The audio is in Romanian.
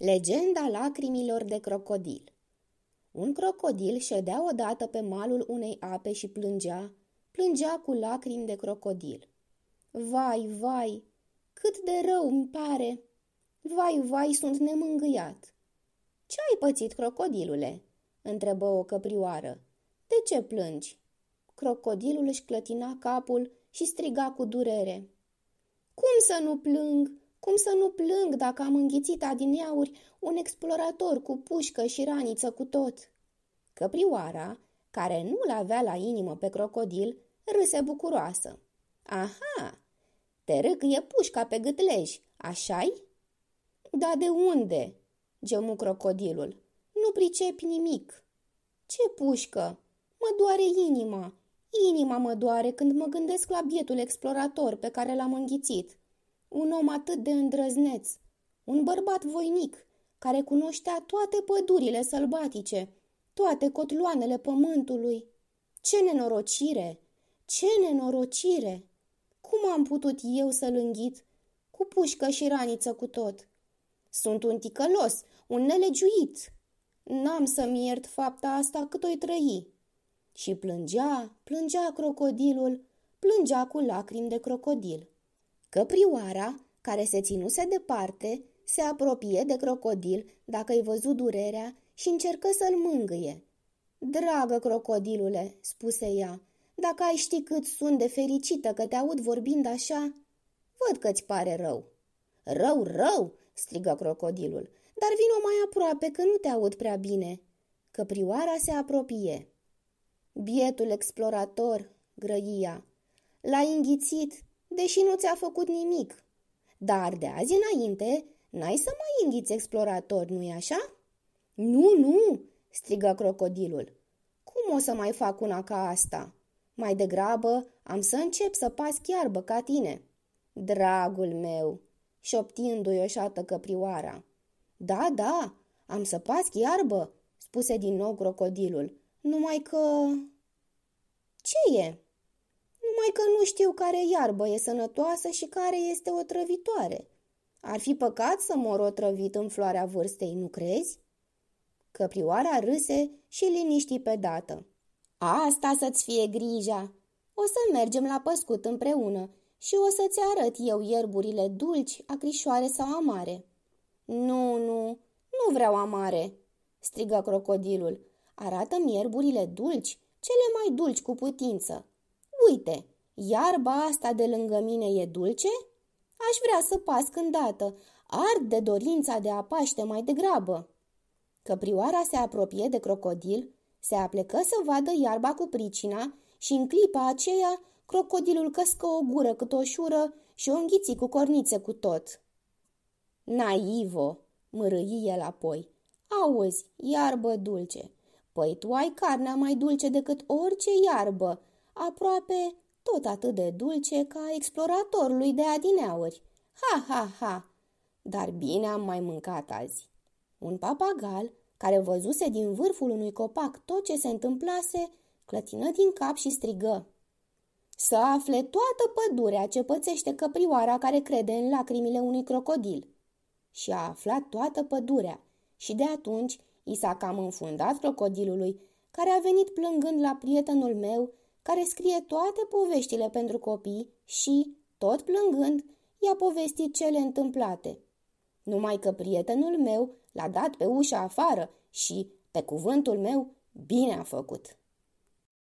Legenda lacrimilor de crocodil Un crocodil ședea odată pe malul unei ape și plângea, plângea cu lacrimi de crocodil. Vai, vai, cât de rău îmi pare! Vai, vai, sunt nemângâiat! Ce ai pățit, crocodilule?" întrebă o căprioară. De ce plângi?" Crocodilul își clătina capul și striga cu durere. Cum să nu plâng? Cum să nu plâng dacă am înghițit adineauri un explorator cu pușcă și raniță cu tot? Căprioara, care nu-l avea la inimă pe crocodil, râse bucuroasă. Aha, te râcâie pușca pe gâtlej, așa-i? Da de unde? gemu crocodilul. Nu pricepi nimic. Ce pușcă? Mă doare inima. Inima mă doare când mă gândesc la bietul explorator pe care l-am înghițit. Un om atât de îndrăzneț, un bărbat voinic, care cunoștea toate pădurile sălbatice, toate cotloanele pământului. Ce nenorocire! Ce nenorocire! Cum am putut eu să-l înghit? Cu pușcă și raniță cu tot. Sunt un ticălos, un nelegiuit. N-am să-mi iert fapta asta cât o-i trăi. Și plângea, plângea crocodilul, plângea cu lacrimi de crocodil. Căprioara, care se ținuse departe, se apropie de crocodil dacă îi văzu durerea și încercă să-l mângâie. Dragă crocodilule, spuse ea, dacă ai ști cât sunt de fericită că te aud vorbind așa, văd că-ți pare rău. Rău, rău, strigă crocodilul, dar vino mai aproape că nu te aud prea bine. Căprioara se apropie. Bietul explorator, grăia, l-a înghițit deși nu ți-a făcut nimic. Dar de azi înainte, n-ai să mai înghiți exploratori, nu-i așa? Nu, nu, strigă crocodilul. Cum o să mai fac una ca asta? Mai degrabă am să încep să pas chiarbă ca tine. Dragul meu, șoptindu-i oșată căprioara. Da, da, am să pas iarbă, spuse din nou crocodilul, numai că... Ce e? numai că nu știu care iarbă e sănătoasă și care este o trăvitoare. Ar fi păcat să mor otrăvit în floarea vârstei, nu crezi? Căprioara râse și liniști pe dată. Asta să-ți fie grija! O să mergem la păscut împreună și o să-ți arăt eu ierburile dulci, acrișoare sau amare. Nu, nu, nu vreau amare, strigă crocodilul. Arată-mi ierburile dulci, cele mai dulci cu putință uite, iarba asta de lângă mine e dulce? Aș vrea să pasc îndată, ard de dorința de a paște mai degrabă. Căprioara se apropie de crocodil, se aplecă să vadă iarba cu pricina și în clipa aceea crocodilul căscă o gură cât o șură și o înghiți cu cornițe cu tot. Naivo, mărâi el apoi, auzi, iarbă dulce, păi tu ai carnea mai dulce decât orice iarbă, aproape tot atât de dulce ca exploratorului de adineauri. Ha, ha, ha! Dar bine am mai mâncat azi. Un papagal, care văzuse din vârful unui copac tot ce se întâmplase, clătină din cap și strigă. Să afle toată pădurea ce pățește căprioara care crede în lacrimile unui crocodil. Și a aflat toată pădurea și de atunci i s-a cam înfundat crocodilului, care a venit plângând la prietenul meu care scrie toate poveștile pentru copii și, tot plângând, i-a povestit cele întâmplate. Numai că prietenul meu l-a dat pe ușa afară și, pe cuvântul meu, bine a făcut.